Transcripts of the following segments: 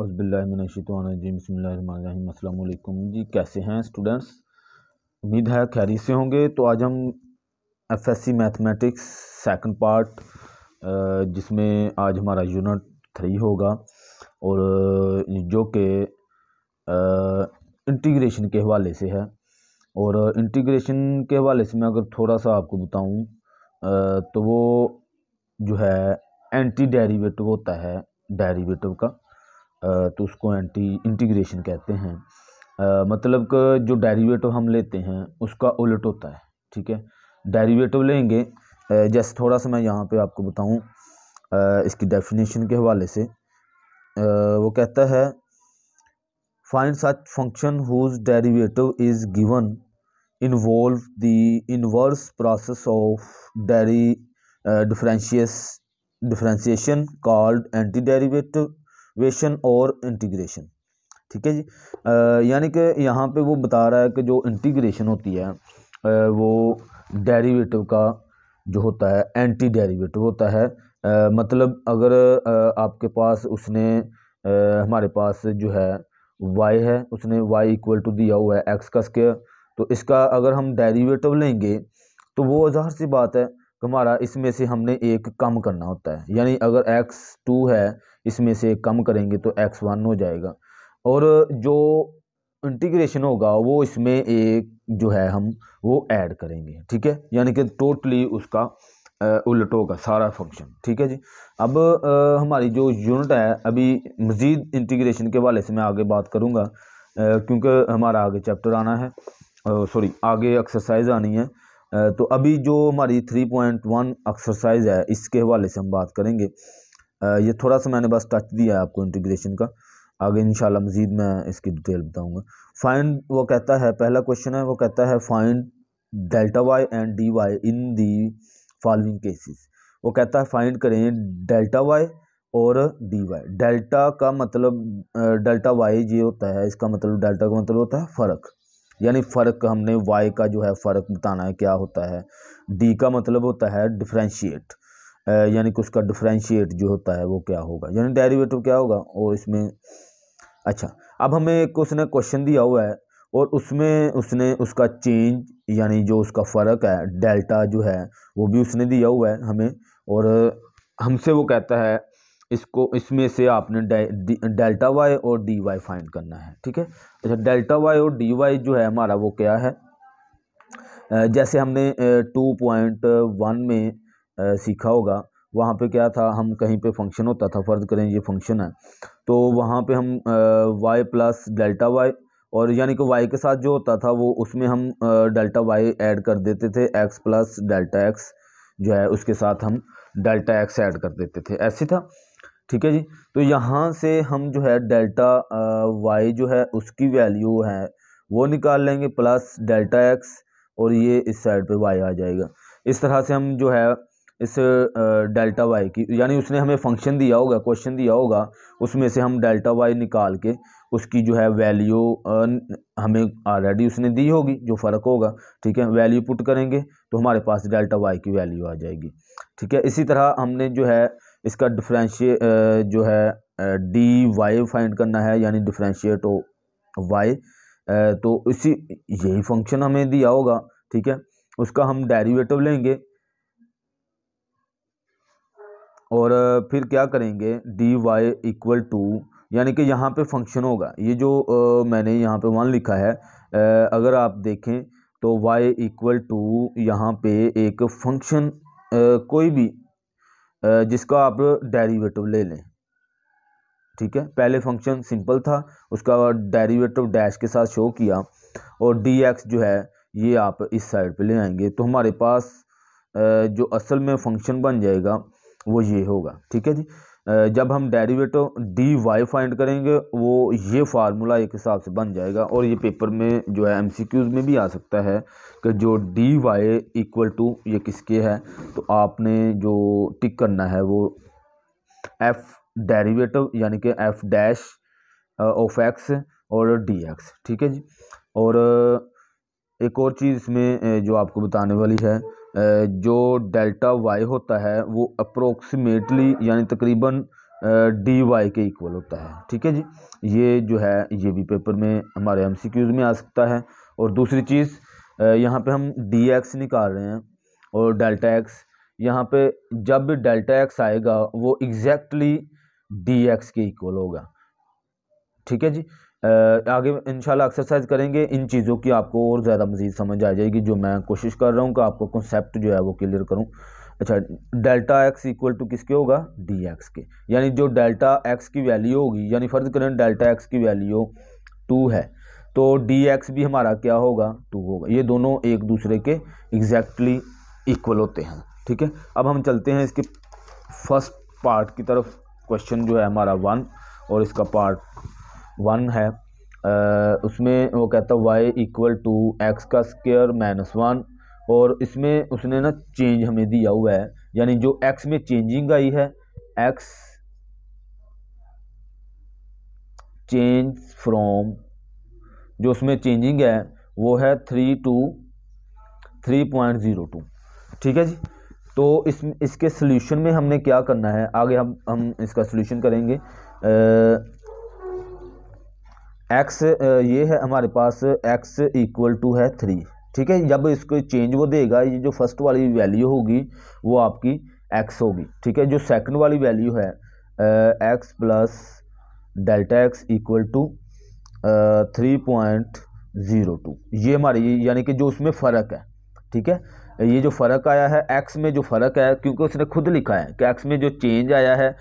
अज़बिल्लाशितवानजी जी कैसे हैं स्टूडेंट्स उम्मीद है खैरी से होंगे तो आज हम एफएससी मैथमेटिक्स सेकंड पार्ट जिसमें आज हमारा यूनिट थ्री होगा और जो कि इंटीग्रेशन के हवाले से है और इंटीग्रेशन के हवाले से मैं अगर थोड़ा सा आपको बताऊं तो वो जो है एंटी डेरिवेटिव होता है डेरिवेटिव का तो उसको एंटी इंटीग्रेशन कहते हैं आ, मतलब कि जो डेरिवेटिव हम लेते हैं उसका उलट होता है ठीक है डेरिवेटिव लेंगे जैसे थोड़ा सा मैं यहाँ पे आपको बताऊँ इसकी डेफिनेशन के हवाले से आ, वो कहता है find such function whose derivative is given the inverse process of डेरी deri, uh, called anti derivative वेशन और इंटीग्रेशन ठीक है जी यानी कि यहाँ पे वो बता रहा है कि जो इंटीग्रेशन होती है वो डेरिवेटिव का जो होता है एंटी डेरिवेटिव होता है आ, मतलब अगर आ, आपके पास उसने आ, हमारे पास जो है y है उसने y इक्वल टू दिया हुआ है x का स्केयर तो इसका अगर हम डेरिवेटिव लेंगे तो वो जाहिर सी बात है हमारा इसमें से हमने एक कम करना होता है यानी अगर एक्स टू है इसमें से कम करेंगे तो एक्स वन हो जाएगा और जो इंटीग्रेशन होगा वो इसमें एक जो है हम वो ऐड करेंगे ठीक है यानी कि टोटली उसका उलट होगा सारा फंक्शन ठीक है जी अब आ, हमारी जो यूनिट है अभी मज़ीद इंटीग्रेशन के हवाले से मैं आगे बात करूँगा क्योंकि हमारा आगे चैप्टर आना है सॉरी आगे एक्सरसाइज आनी है तो अभी जो हमारी थ्री पॉइंट वन एक्सरसाइज है इसके हवाले से हम बात करेंगे ये थोड़ा सा मैंने बस टच दिया है आपको इंटीग्रेशन का आगे इन मज़ीद मैं इसकी डिटेल बताऊँगा फाइंड वो कहता है पहला क्वेश्चन है वो कहता है find delta Y and D Y in the following cases वो कहता है फाइंड करें डेल्टा वाई और डी वाई डेल्टा का मतलब डेल्टा वाई ये होता है इसका मतलब डेल्टा का मतलब होता है फ़र्क यानी फ़र्क हमने वाई का जो है फ़र्क बताना है क्या होता है डी का मतलब होता है डिफ्रेंशिएट यानी कि उसका डिफ्रेंशिएट जो होता है वो क्या होगा यानी डेरिवेटिव क्या होगा और इसमें अच्छा अब हमें एक उसने क्वेश्चन दिया हुआ है और उसमें उसने उसका चेंज यानी जो उसका फ़र्क है डेल्टा जो है वो भी उसने दिया हुआ है हमें और हमसे वो कहता है इसको इसमें से आपने डेल्टा वाई और डी वाई फाइंड करना है ठीक है अच्छा डेल्टा वाई और डी वाई जो है हमारा वो क्या है जैसे हमने टू पॉइंट वन में सीखा होगा वहाँ पे क्या था हम कहीं पे फंक्शन होता था फ़र्ज करें ये फंक्शन है तो वहाँ पे हम वाई प्लस डेल्टा वाई और यानी कि वाई के साथ जो होता था वो उसमें हम डेल्टा वाई ऐड कर देते थे एक्स प्लस डेल्टा एक्स जो है उसके साथ हम डेल्टा एक्स ऐड कर देते थे ऐसे था ठीक है जी तो यहाँ से हम जो है डेल्टा वाई जो है उसकी वैल्यू है वो निकाल लेंगे प्लस डेल्टा एक्स और ये इस साइड पे वाई आ जाएगा इस तरह से हम जो है इस डेल्टा वाई की यानी उसने हमें फंक्शन दिया होगा क्वेश्चन दिया होगा उसमें से हम डेल्टा वाई निकाल के उसकी जो है वैल्यू हमें ऑलरेडी उसने दी होगी जो फ़र्क होगा ठीक है वैल्यू पुट करेंगे तो हमारे पास डेल्टा वाई की वैल्यू आ जाएगी ठीक है इसी तरह हमने जो है इसका डिफ्रेंशिए जो है डी वाई फाइंड करना है यानी डिफ्रेंशिएट ओ वाई तो इसी यही फंक्शन हमें दिया होगा ठीक है उसका हम डेरिवेटिव लेंगे और फिर क्या करेंगे डी वाई इक्वल टू यानी कि यहाँ पे फंक्शन होगा ये जो आ, मैंने यहाँ पे वन लिखा है आ, अगर आप देखें तो y इक्वल टू यहाँ पे एक फंक्शन कोई भी जिसका आप डेरिवेटिव ले लें ठीक है पहले फंक्शन सिंपल था उसका डेरिवेटिव डैश के साथ शो किया और डी एक्स जो है ये आप इस साइड पे ले आएंगे तो हमारे पास जो असल में फंक्शन बन जाएगा वो ये होगा ठीक है जी जब हम डेरिवेटिव डी वाई फाइंड करेंगे वो ये फार्मूला एक हिसाब से बन जाएगा और ये पेपर में जो है एमसीक्यूज में भी आ सकता है कि जो डी वाई इक्वल टू ये किसके है तो आपने जो टिक करना है वो एफ़ डेरिवेटिव यानी कि एफ़ डैश ऑफ एक्स और डी एक्स ठीक है जी और एक और चीज़ इसमें जो आपको बताने वाली है जो डेल्टा वाई होता है वो अप्रोक्सीमेटली यानी तकरीबन डी वाई के इक्वल होता है ठीक है जी ये जो है ये भी पेपर में हमारे एम सी क्यूज़ में आ सकता है और दूसरी चीज़ यहाँ पे हम डी एक्स निकाल रहे हैं और डेल्टा एक्स यहाँ पे जब भी डेल्टा एक्स आएगा वो एग्जैक्टली डी एक्स के इक्वल होगा ठीक है जी आगे इन एक्सरसाइज करेंगे इन चीज़ों की आपको और ज़्यादा मज़ीद समझ आ जाएगी जो मैं कोशिश कर रहा हूँ कि आपको कॉन्सेप्ट जो है वो क्लियर करूँ अच्छा डेल्टा एक्स इक्वल टू किसके होगा डी एक्स के यानी जो डेल्टा एक्स की वैल्यू होगी यानी फ़र्ज करें डेल्टा एक्स की वैल्यू टू है तो डी एक्स भी हमारा क्या होगा टू होगा ये दोनों एक दूसरे के एग्जैक्टली exactly इक्वल होते हैं ठीक है अब हम चलते हैं इसके फर्स्ट पार्ट की तरफ क्वेश्चन जो है हमारा वन और इसका पार्ट वन है आ, उसमें वो कहता है वाई इक्वल टू एक्स का स्केयर माइनस वन और इसमें उसने ना चेंज हमें दिया हुआ है यानी जो एक्स में चेंजिंग आई है एक्स चेंज फ्रॉम जो उसमें चेंजिंग है वो है three to three point zero two ठीक है जी तो इस इसके सोल्यूशन में हमने क्या करना है आगे हम हम इसका सोल्यूशन करेंगे आ, एक्स ये है हमारे पास एक्स इक्वल टू है थ्री ठीक है जब इसको चेंज वो देगा ये जो फर्स्ट वाली वैल्यू होगी वो आपकी एक्स होगी ठीक है जो सेकंड वाली वैल्यू है x plus delta x equal to three point zero two ये हमारी यानी कि जो उसमें फ़र्क है ठीक है ये जो फ़र्क आया है एक्स में जो फ़र्क है क्योंकि उसने खुद लिखा है कि एक्स में जो चेंज आया है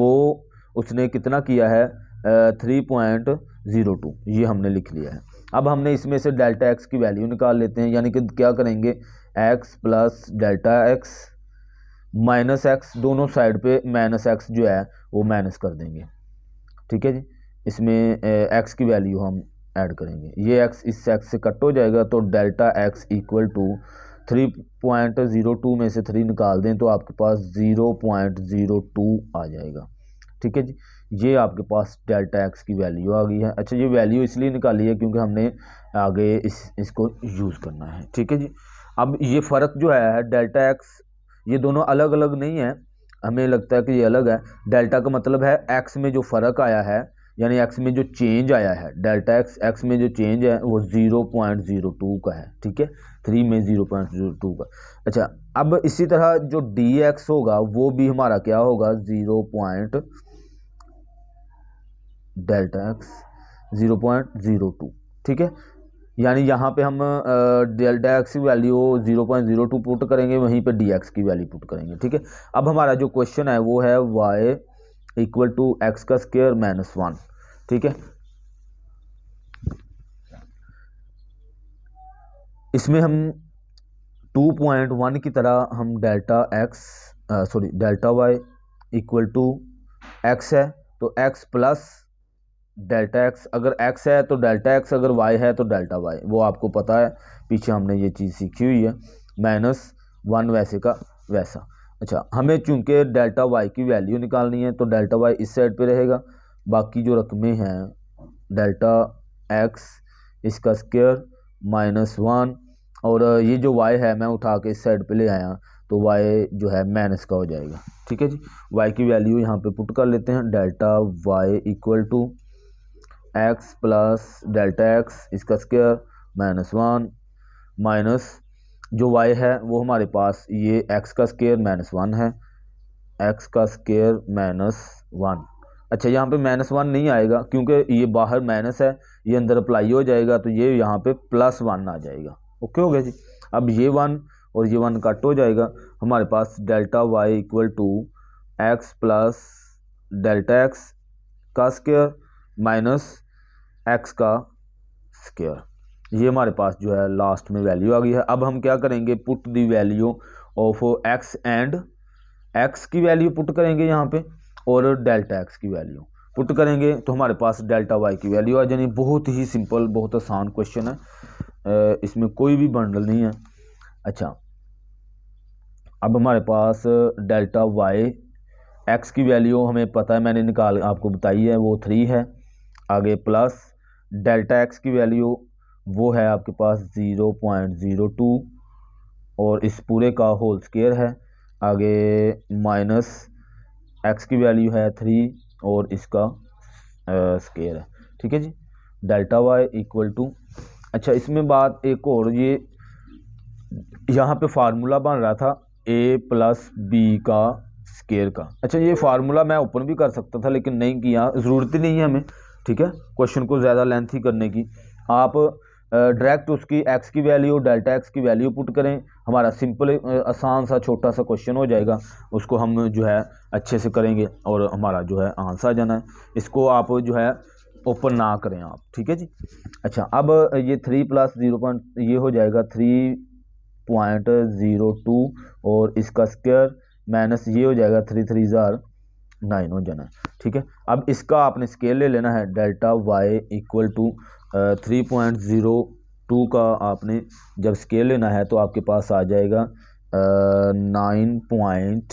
वो उसने कितना किया है थ्री पॉइंट ज़ीरो टू ये हमने लिख लिया है अब हमने इसमें से डेल्टा एक्स की वैल्यू निकाल लेते हैं यानी कि क्या करेंगे X plus delta x minus X दोनों साइड पे माइनस एक्स जो है वो माइनस कर देंगे ठीक है जी इसमें एक्स की वैल्यू हम ऐड करेंगे ये एक्स इस एक्स से कट हो जाएगा तो delta x equal to three point zero two में से थ्री निकाल दें तो आपके पास ज़ीरो पॉइंट ज़ीरो टू आ जाएगा ठीक है जी ये आपके पास डेल्टा एक्स की वैल्यू आ गई है अच्छा ये वैल्यू इसलिए निकाली है क्योंकि हमने आगे इस इसको यूज़ करना है ठीक है जी अब ये फ़र्क जो है डेल्टा एक्स ये दोनों अलग अलग नहीं है हमें लगता है कि ये अलग है डेल्टा का मतलब है एक्स में जो फ़र्क आया है यानी एक्स में जो चेंज आया है डेल्टा एक्स एक्स में जो चेंज है वो ज़ीरो पॉइंट ज़ीरो टू का है ठीक है थ्री में ज़ीरो पॉइंट ज़ीरो टू का अच्छा अब इसी तरह जो डी एक्स होगा वो भी हमारा क्या होगा zero point delta X zero point zero two ठीक है यानी यहाँ पे हम डेल्टा एक्स की value zero point zero two put करेंगे वहीं पे डी एक्स की वैल्यू पुट करेंगे ठीक है अब हमारा जो क्वेश्चन है वो है वाई इक्वल टू एक्स का स्केयर माइनस वन ठीक है इसमें हम टू पॉइंट वन की तरह हम delta X sorry delta Y equal to x है तो एक्स प्लस डेल्टा एक्स अगर एक्स है तो डेल्टा एक्स अगर वाई है तो डेल्टा वाई वो आपको पता है पीछे हमने ये चीज़ सीखी हुई है माइनस वन वैसे का वैसा अच्छा हमें चूंकि डेल्टा वाई की वैल्यू निकालनी है तो डेल्टा वाई इस साइड पे रहेगा बाकी जो रकमें हैं डेल्टा एक्स इसका स्केयर माइनस वन और ये जो वाई है मैं उठा के इस साइड पे ले आया तो वाई जो है माइनस का हो जाएगा ठीक है जी वाई की वैल्यू यहाँ पे पुट कर लेते हैं delta Y equal to x plus delta X इसका स्क्वायर माइनस वन माइनस जो वाई है वो हमारे पास ये एक्स का स्केयर माइनस वन है एक्स का स्केयर माइनस वन अच्छा यहाँ पे माइनस वन नहीं आएगा क्योंकि ये बाहर माइनस है ये अंदर अप्लाई हो जाएगा तो ये यहाँ पे प्लस वन आ जाएगा ओके हो गया जी अब ये वन और ये वन कट हो जाएगा हमारे पास delta Y equal to x plus delta x का स्केयर माइनस एक्स का स्क्वायर ये हमारे पास जो है लास्ट में वैल्यू आ गई है अब हम क्या करेंगे put the value of x and x की वैल्यू पुट करेंगे यहाँ पे और डेल्टा एक्स की वैल्यू पुट करेंगे तो हमारे पास डेल्टा वाई की वैल्यू आ जानी बहुत ही सिंपल बहुत आसान क्वेश्चन है इसमें कोई भी बंडल नहीं है अच्छा अब हमारे पास डेल्टा वाई एक्स की वैल्यू हमें पता है मैंने निकाल आपको बताई है वो थ्री है आगे प्लस डेल्टा एक्स की वैल्यू वो है आपके पास ज़ीरो पॉइंट ज़ीरो टू और इस पूरे का होल स्केयर है आगे माइनस एक्स की वैल्यू है थ्री और इसका स्केयर है ठीक है जी डेल्टा वाई इक्वल टू अच्छा इसमें बात एक और ये यहाँ पे फार्मूला बन रहा था ए प्लस बी का स्केयर का अच्छा ये फार्मूला मैं ओपन भी कर सकता था लेकिन नहीं किया ज़रूरत ही नहीं है हमें ठीक है क्वेश्चन को ज़्यादा लेंथी करने की आप डायरेक्ट उसकी एक्स की वैल्यू डेल्टा एक्स की वैल्यू पुट करें हमारा सिंपल आसान सा छोटा सा क्वेश्चन हो जाएगा उसको हम जो है अच्छे से करेंगे और हमारा जो है आंसर आ जाना है इसको आप जो है ओपन ना करें आप ठीक है जी अच्छा अब ये थ्री प्लस ज़ीरो पॉइंट ये हो जाएगा थ्री पॉइंट ज़ीरो टू और इसका स्क्वायर माइनस ये हो जाएगा थ्री थ्री हज़ार नाइन हो जाना है ठीक है अब इसका आपने स्केल ले लेना है delta Y equal to three point zero two का आपने जब स्केल लेना है तो आपके पास आ जाएगा nine point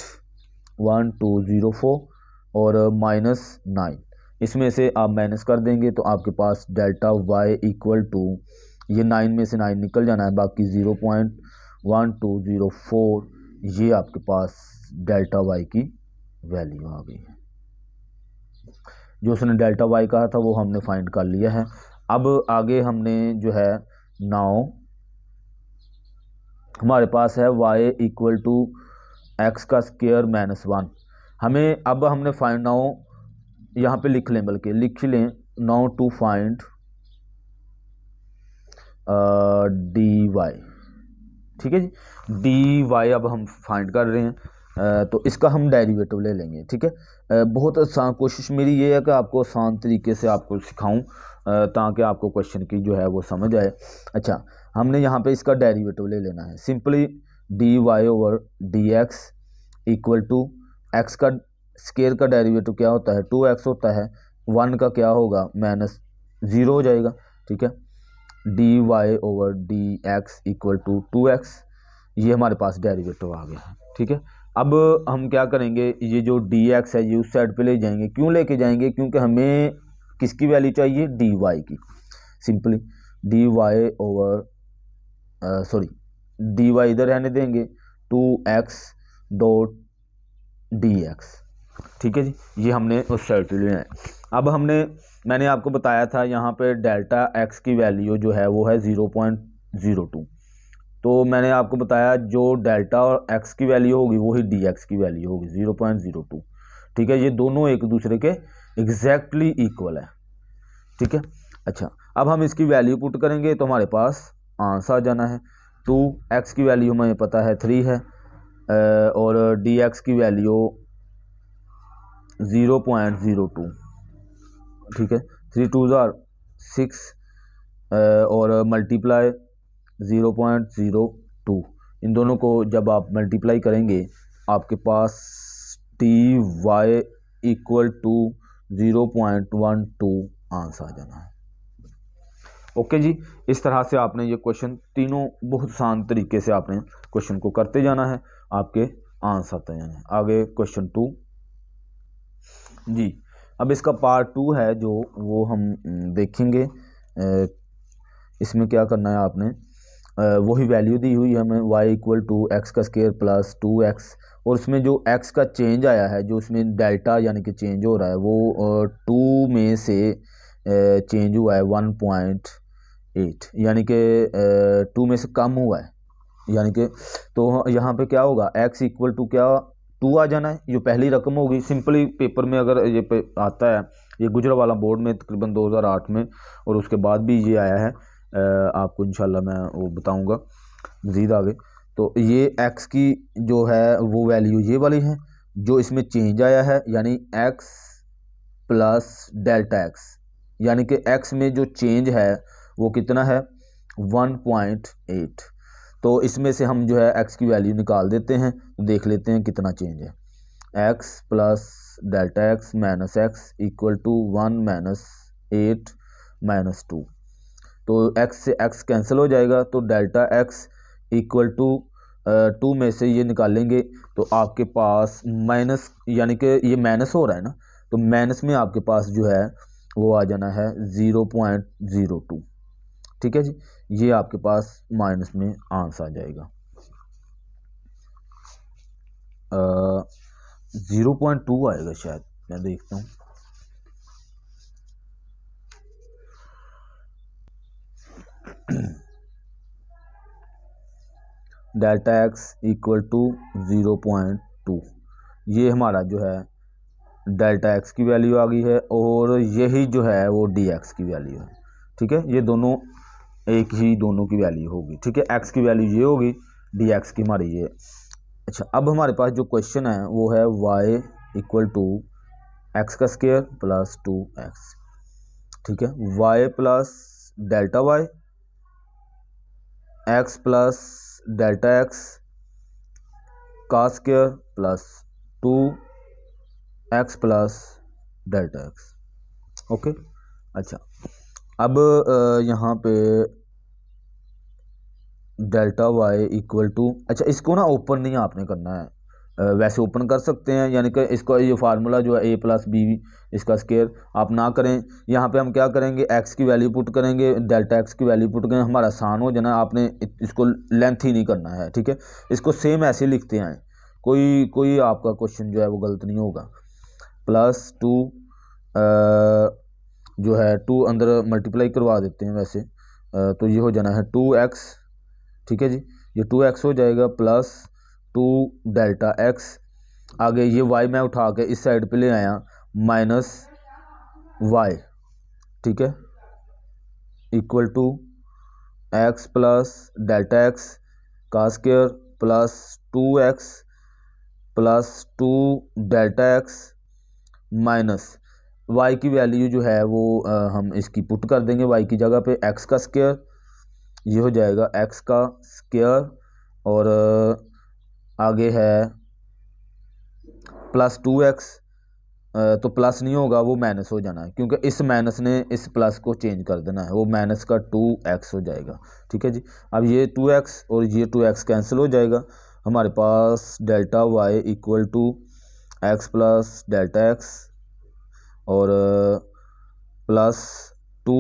one two zero four और माइनस नाइन इसमें से आप माइनस कर देंगे तो आपके पास डेल्टा वाई इक्वल टू ये नाइन में से नाइन निकल जाना है बाकी zero point one two zero four ये आपके पास डेल्टा वाई की वैल्यू आ गई है जो उसने डेल्टा वाई कहा था वो हमने फाइंड कर लिया है अब आगे हमने जो है नाव हमारे पास है y इक्वल टू एक्स का स्केयर माइनस वन हमें अब हमने फाइंड नाउ यहाँ पे लिख लें बल्कि लिख लें now to find d y ठीक है जी डी वाई अब हम फाइंड कर रहे हैं तो इसका हम डेरिवेटिव ले लेंगे ठीक है बहुत आसान कोशिश मेरी ये है कि आपको आसान तरीके से आपको सिखाऊं ताकि आपको क्वेश्चन की जो है वो समझ आए अच्छा हमने यहाँ पे इसका डेरिवेटिव ले लेना है simply d y over d x equal to x का स्केयर का डेरिवेटिव क्या होता है टू एक्स होता है वन का क्या होगा माइनस ज़ीरो हो जाएगा ठीक है d y over d x equal to two x ये हमारे पास डेरिवेटिव आ गया है ठीक है अब हम क्या करेंगे ये जो डी एक्स है ये उस साइड पे ले जाएंगे क्यों लेके जाएंगे क्योंकि हमें किसकी वैल्यू चाहिए डी वाई की simply d y over sorry d y इधर रहने देंगे two x dot d x ठीक है जी ये हमने उस साइड पे लेना है अब हमने मैंने आपको बताया था यहाँ पे डेल्टा एक्स की वैल्यू जो है वो है ज़ीरो पॉइंट ज़ीरो टू तो मैंने आपको बताया जो डेल्टा और एक्स की वैल्यू होगी वही डी एक्स की वैल्यू होगी ज़ीरो पॉइंट ज़ीरो टू ठीक है ये दोनों एक दूसरे के एग्जैक्टली इक्वल है ठीक है अच्छा अब हम इसकी वैल्यू पुट करेंगे तो हमारे पास आंसर आ जाना है टू एक्स की वैल्यू हमें पता है थ्री है और डी एक्स की value zero point zero two ठीक है थ्री टू ज़ार सिक्स और multiply zero point zero two इन दोनों को जब आप मल्टीप्लाई करेंगे आपके पास d y equal to zero point one two answer आ जाना है ओके जी इस तरह से आपने ये क्वेश्चन तीनों बहुत आसान तरीके से आपने क्वेश्चन को करते जाना है आपके आंसर आते जाना है आगे क्वेश्चन टू जी अब इसका पार्ट टू है जो वो हम देखेंगे इसमें क्या करना है आपने वही वैल्यू दी हुई हमें वाई इक्वल टू एक्स का स्केयर प्लस टू एक्स और उसमें जो एक्स का चेंज आया है जो उसमें डेल्टा यानी कि चेंज हो रहा है वो टू में से चेंज हुआ है वन पॉइंट एट यानी कि टू में से कम हुआ है यानी कि तो यहाँ पे क्या होगा एक्स इक्वल टू क्या टू आ जाना है जो पहली रकम होगी सिंपली पेपर में अगर ये पे आता है ये गुजरा वाला बोर्ड में तकरीबन 2008 में और उसके बाद भी ये आया है आपको इन मैं वो बताऊँगा मज़ीद आगे तो ये एक्स की जो है वो वैल्यू ये वाली है जो इसमें चेंज आया है यानी एक्स प्लस डेल्टा एक्स यानी कि एक्स में जो चेंज है वो कितना है 1.8 तो इसमें से हम जो है एक्स की वैल्यू निकाल देते हैं तो देख लेते हैं कितना चेंज है x plus delta x minus x equal to one minus eight minus two तो एक्स से एक्स कैंसिल हो जाएगा तो delta x equal to two में से ये निकालेंगे तो आपके पास माइनस यानी कि ये माइनस हो रहा है ना तो माइनस में आपके पास जो है वो आ जाना है ज़ीरो पॉइंट ज़ीरो टू ठीक है जी ये आपके पास माइनस में आंसर आ जाएगा ज़ीरो पॉइंट टू आएगा शायद मैं देखता हूँ delta x equal to zero point two ये हमारा जो है डेल्टा एक्स की वैल्यू आ गई है और यही जो है वो डी एक्स की वैल्यू है ठीक है ये दोनों एक ही दोनों की वैल्यू होगी ठीक है एक्स की वैल्यू ये होगी डी एक्स की हमारी ये अच्छा अब हमारे पास जो क्वेश्चन है वो है वाई इक्वल टू एक्स का स्केयर प्लस टू एक्स ठीक है y plus delta y x plus delta x का square plus two x plus delta x okay अच्छा अब यहाँ पे डेल्टा वाई इक्वल टू अच्छा इसको ना ओपन नहीं आपने करना है वैसे ओपन कर सकते हैं यानी कि इसका ये फार्मूला जो है ए प्लस बी इसका स्केयर आप ना करें यहाँ पे हम क्या करेंगे एक्स की वैल्यू पुट करेंगे डेल्टा एक्स की वैल्यू पुट करें हमारा आसान हो जाना आपने इसको लेंथ ही नहीं करना है ठीक है इसको सेम ऐसे लिखते हैं कोई कोई आपका क्वेश्चन जो है वो गलत नहीं होगा प्लस टू जो है टू अंदर मल्टीप्लाई करवा देते हैं वैसे तो ये हो जाना है टू एक्स ठीक है जी ये टू एक्स हो जाएगा प्लस टू डेल्टा एक्स आगे ये वाई मैं उठा के इस साइड पे ले आया माइनस वाई ठीक है equal to x plus delta x का square plus two x plus two delta x minus y की वैल्यू जो है वो आ, हम इसकी पुट कर देंगे वाई की जगह पे एक्स का स्केयर ये हो जाएगा एक्स का स्केयर और आगे है प्लस टू एक्स तो प्लस नहीं होगा वो माइनस हो जाना है क्योंकि इस माइनस ने इस प्लस को चेंज कर देना है वो माइनस का टू एक्स हो जाएगा ठीक है जी अब ये टू एक्स और ये टू एक्स कैंसिल हो जाएगा हमारे पास delta Y equal to x plus delta x और plus two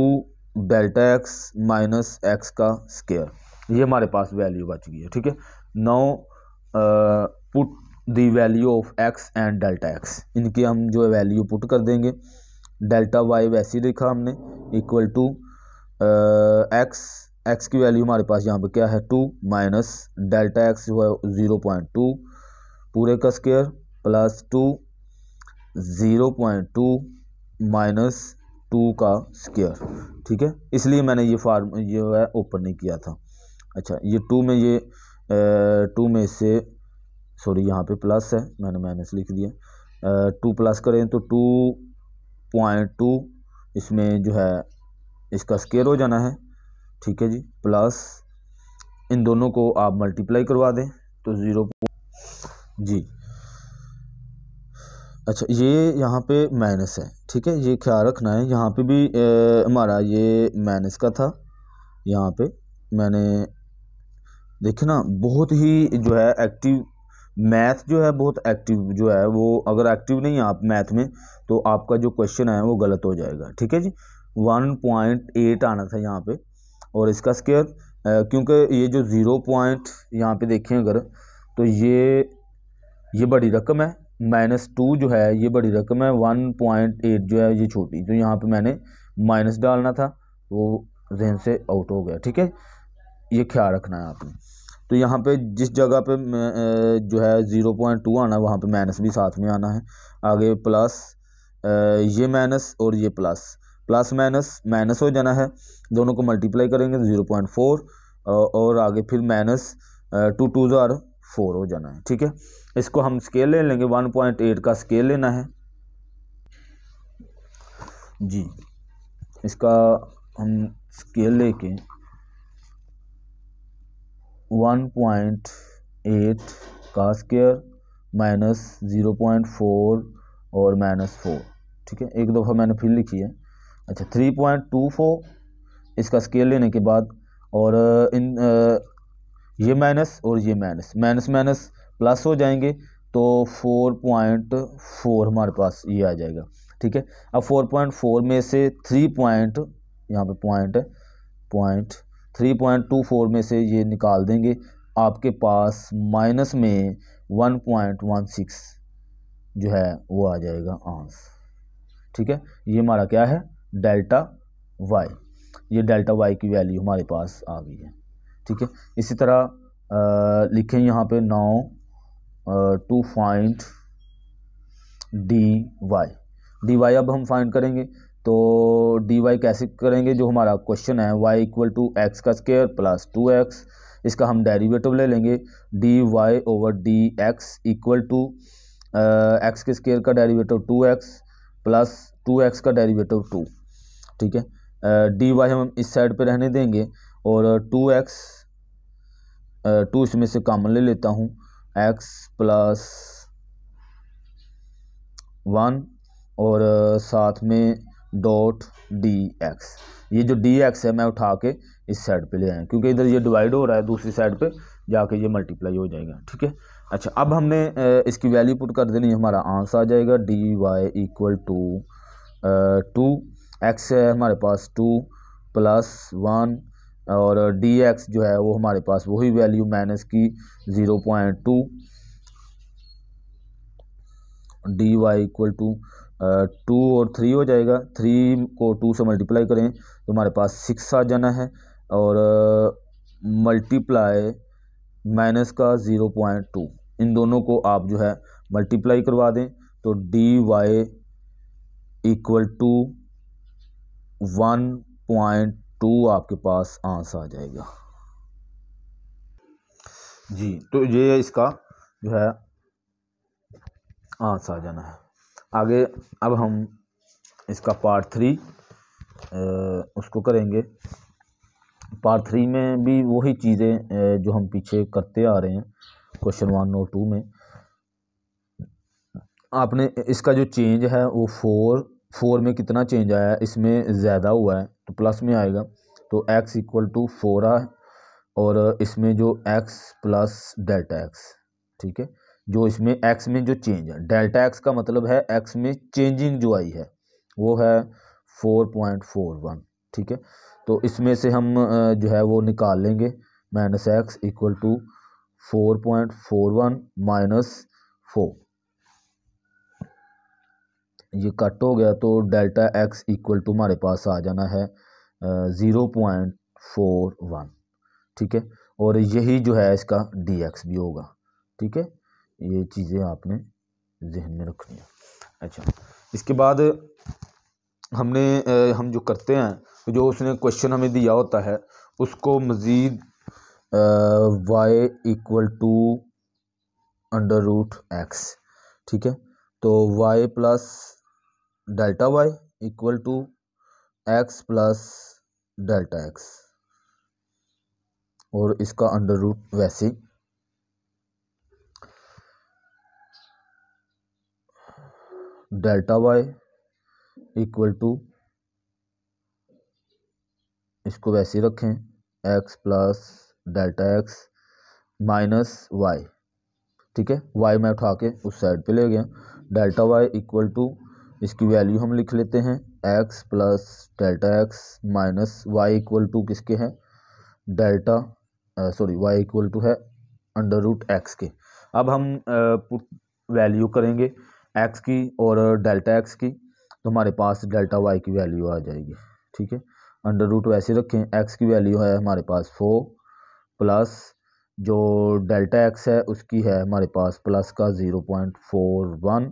delta x minus x का स्केयर ये हमारे पास वैल्यू बच गई है ठीक है now put the value of x and delta x इनकी हम जो है वैल्यू पुट कर देंगे डेल्टा वाई वैसे देखा हमने इक्वल टू एक्स एक्स की वैल्यू हमारे पास यहाँ पे क्या है टू माइनस डेल्टा एक्स जो है ज़ीरो पॉइंट टू पूरे का square plus two zero point two minus two का स्केयर ठीक है इसलिए मैंने ये फार्म जो है ओपन नहीं किया था अच्छा ये टू में ये टू में से सॉरी यहाँ पे प्लस है मैंने माइनस लिख दिया टू प्लस करें तो टू पॉइंट टू इसमें जो है इसका स्केयर हो जाना है ठीक है जी प्लस इन दोनों को आप मल्टीप्लाई करवा दें तो ज़ीरो जी अच्छा ये यहाँ पे माइनस है ठीक है ये ख्याल रखना है यहाँ पे भी हमारा ये माइनस का था यहाँ पे मैंने देखिए ना बहुत ही जो है एक्टिव मैथ जो है बहुत एक्टिव जो है वो अगर एक्टिव नहीं है आप मैथ में तो आपका जो क्वेश्चन है वो गलत हो जाएगा ठीक है जी वन पॉइंट एट आना था यहाँ पे और इसका स्केयर क्योंकि ये जो ज़ीरो पॉइंट यहाँ पे देखें अगर तो ये ये बड़ी रकम है माइनस टू जो है ये बड़ी रकम है वन पॉइंट एट जो है ये छोटी जो तो यहाँ पे मैंने माइनस डालना था वो जहन से आउट हो गया ठीक है ये ख्याल रखना है आपने तो यहाँ पे जिस जगह पे जो है ज़ीरो पॉइंट टू आना है वहाँ पे माइनस भी साथ में आना है आगे प्लस ये माइनस और ये प्लस प्लस माइनस माइनस हो जाना है दोनों को मल्टीप्लाई करेंगे तो ज़ीरो पॉइंट फोर और आगे फिर माइनस टू टू ज़ार फोर हो जाना है ठीक है इसको हम स्केल ले लेंगे वन पॉइंट एट का स्केल लेना है जी इसका हम स्केल लेके वन पॉइंट एट का square minus zero point four और माइनस फोर ठीक है एक दफ़ा मैंने फिर लिखी है अच्छा थ्री पॉइंट टू फोर इसका स्केयर लेने के बाद और इन ये माइनस और ये माइनस माइनस माइनस प्लस हो जाएंगे तो फोर पॉइंट फोर हमारे पास ये आ जाएगा ठीक है अब फोर पॉइंट फोर में से थ्री पॉइंट यहाँ पे पॉइंट है point three point two four में से ये निकाल देंगे आपके पास माइनस में वन पॉइंट वन सिक्स जो है वो आ जाएगा आंस ठीक है ये हमारा क्या है डेल्टा वाई ये डेल्टा वाई की वैल्यू हमारे पास आ गई है ठीक है इसी तरह आ, लिखें यहाँ पे now to find d y d y अब हम फाइंड करेंगे तो डी वाई कैसे करेंगे जो हमारा क्वेश्चन है वाई इक्वल टू एक्स का स्केयर प्लस टू एक्स इसका हम डेरिवेटिव ले लेंगे d y over d x equal to x के स्केयर का derivative two x plus two x का डेरिवेटिव टू ठीक है डी वाई हम इस साइड पे रहने देंगे और टू एक्स टू इसमें से कॉमन ले लेता हूँ एक्स प्लस वन और साथ में डॉट डी एक्स ये जो डी एक्स है मैं उठा के इस साइड पे ले आया क्योंकि इधर ये डिवाइड हो रहा है दूसरी साइड पे जाके ये मल्टीप्लाई हो जाएगा ठीक है अच्छा अब हमने इसकी वैल्यू पुट कर देनी हमारा आंसर आ जाएगा d y equal to two x है हमारे पास टू प्लस वन और डी एक्स जो है वो हमारे पास वही वैल्यू माइनस की zero point two d y equal to two और थ्री हो जाएगा थ्री को टू से मल्टीप्लाई करें तो हमारे पास सिक्स आ जाना है और मल्टीप्लाई माइनस का ज़ीरो पॉइंट टू इन दोनों को आप जो है मल्टीप्लाई करवा दें तो d y equal to one point two आपके पास आंसर आ जाएगा जी तो ये इसका जो है आंसर आ जाना है आगे अब हम इसका पार्ट थ्री उसको करेंगे पार्ट थ्री में भी वही चीज़ें जो हम पीछे करते आ रहे हैं क्वेश्चन वन और टू में आपने इसका जो चेंज है वो फोर फोर में कितना चेंज आया है इसमें ज़्यादा हुआ है तो प्लस में आएगा तो एक्स इक्वल टू फोर आ और इसमें जो एक्स प्लस डेल्टा एक्स ठीक है जो इसमें एक्स में जो चेंज है डेल्टा एक्स का मतलब है एक्स में चेंजिंग जो आई है वो है फोर पॉइंट फोर वन ठीक है तो इसमें से हम जो है वो निकाल लेंगे minus x equal to four point four one minus four ये कट हो गया तो डेल्टा एक्स इक्वल टू हमारे पास आ जाना है ज़ीरो पॉइंट फोर वन ठीक है और यही जो है इसका डी एक्स भी होगा ठीक है ये चीज़ें आपने जहन में रखनी है अच्छा इसके बाद हमने हम जो करते हैं जो उसने क्वेश्चन हमें दिया होता है उसको मज़ीद y equal to under root x ठीक है तो y plus delta Y equal to x plus delta x और इसका अंडर रूट वैसे डेल्टा वाई इक्वल टू इसको वैसे ही रखें x plus delta x minus y ठीक है वाई मैं उठा के उस साइड पे ले गया डेल्टा वाई इक्वल टू इसकी वैल्यू हम लिख लेते हैं x plus delta x minus y equal to किसके हैं delta sorry y equal to है अंडर रूट एक्स के अब हम पुट वैल्यू करेंगे एक्स की और डेल्टा एक्स की तो हमारे पास डेल्टा वाई की वैल्यू आ जाएगी ठीक है अंडर रूट वैसे रखें एक्स की वैल्यू है हमारे पास फोर प्लस जो डेल्टा एक्स है उसकी है हमारे पास प्लस का ज़ीरो पॉइंट फोर वन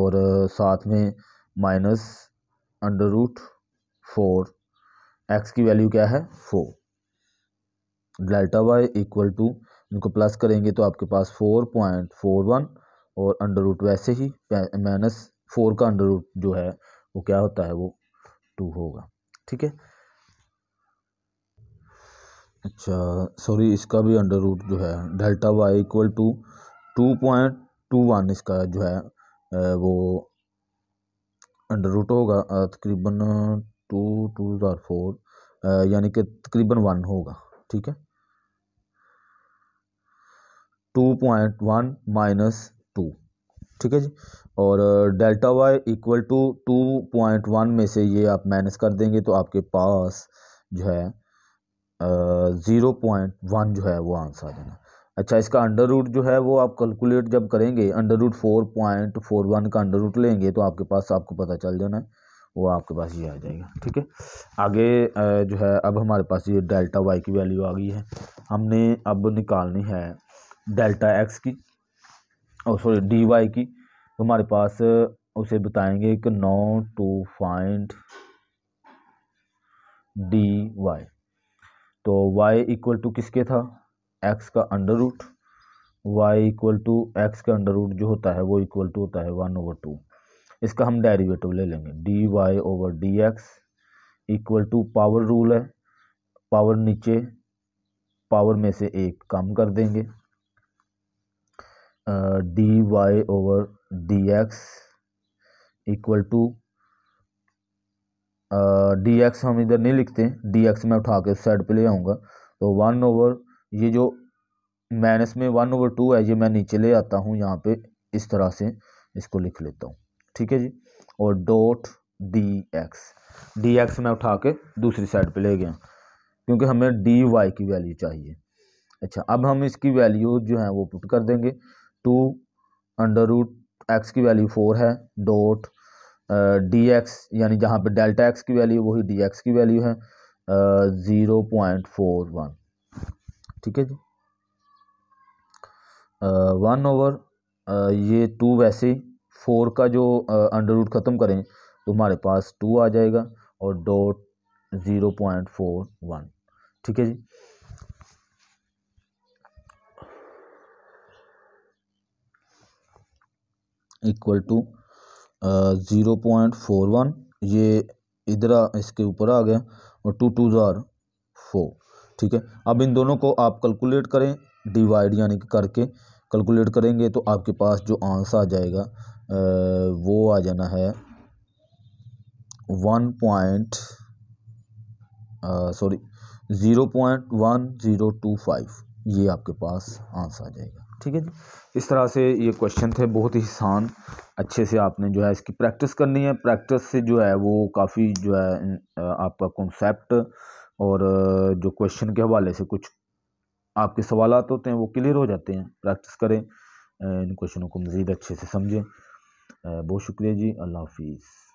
और साथ में minus under root four x की वैल्यू क्या है four delta Y equal to इनको प्लस करेंगे तो आपके पास फोर पॉइंट फोर वन और अंडर रूट वैसे ही माइनस फोर का अंडर रूट जो है वो क्या होता है वो टू होगा ठीक है अच्छा सॉरी इसका भी अंडर रूट जो है delta Y equal to two point two one इसका जो है वो अंडर रूट होगा तकरीबन टू टू ज़ार फोर यानी कि तकरीबन वन होगा ठीक है two point one minus two ठीक है जी और delta Y equal to two point one में से ये आप माइनस कर देंगे तो आपके पास जो है ज़ीरो पॉइंट वन जो है वो आंसर आ जाना अच्छा इसका अंडर रूट जो है वो आप कैलकुलेट जब करेंगे under root four point four one का अंडर रूट लेंगे तो आपके पास आपको पता चल जाना है वो आपके पास ये आ जाएगा ठीक है आगे जो है अब हमारे पास ये डेल्टा वाई की वैल्यू आ गई है हमने अब निकालनी है डेल्टा एक्स की और सॉरी डी वाई की तो हमारे पास उसे बताएंगे कि now to find d y तो वाई इक्वल टू किसके था एक्स का under root y equal to x का अंडर रूट जो होता है वो इक्वल टू होता है वन ओवर टू इसका हम डेरिवेटिव ले लेंगे d y over d x equal to power rule है पावर नीचे पावर में से एक कम कर देंगे d y over d x equal to d x हम इधर नहीं लिखते डी एक्स मैं उठा के उस साइड पे ले आऊँगा तो वन ओवर ये जो माइनस में वन ओवर टू है ये मैं नीचे ले आता हूँ यहाँ पे इस तरह से इसको लिख लेता हूँ ठीक है जी और dot d x d x मैं उठा के दूसरी साइड पे ले गया क्योंकि हमें डी वाई की वैल्यू चाहिए अच्छा अब हम इसकी वैल्यू जो है वो पुट कर देंगे टू अंडर रूट एक्स की वैल्यू फोर है डॉट डी एक्स यानी जहाँ पे डेल्टा एक्स की वैल्यू वही डी एक्स की वैल्यू है ज़ीरो पॉइंट फोर वन ठीक है जी वन ओवर ये टू वैसे फोर का जो अंडर रूट ख़त्म करें तो हमारे पास टू आ जाएगा और dot zero point four one ठीक है जी equal to zero point four one ये इधर इसके ऊपर आ गया और टू टू ज़ार फोर ठीक है अब इन दोनों को आप कैलकुलेट करें डिवाइड यानी कि करके कैलकुलेट करेंगे तो आपके पास जो आंसर आ जाएगा वो आ जाना है one point sorry zero point one zero two five ये आपके पास आंसर आ जाएगा ठीक है जी इस तरह से ये क्वेश्चन थे बहुत ही आसान अच्छे से आपने जो है इसकी प्रैक्टिस करनी है प्रैक्टिस से जो है वो काफ़ी जो है अं, आपका कॉन्सेप्ट और जो क्वेश्चन के हवाले से कुछ आपके सवाल होते हैं वो क्लियर हो जाते हैं प्रैक्टिस करें इन क्वेश्चनों को मज़ीद अच्छे से समझें बहुत शुक्रिया जी अल्लाह हाफिज़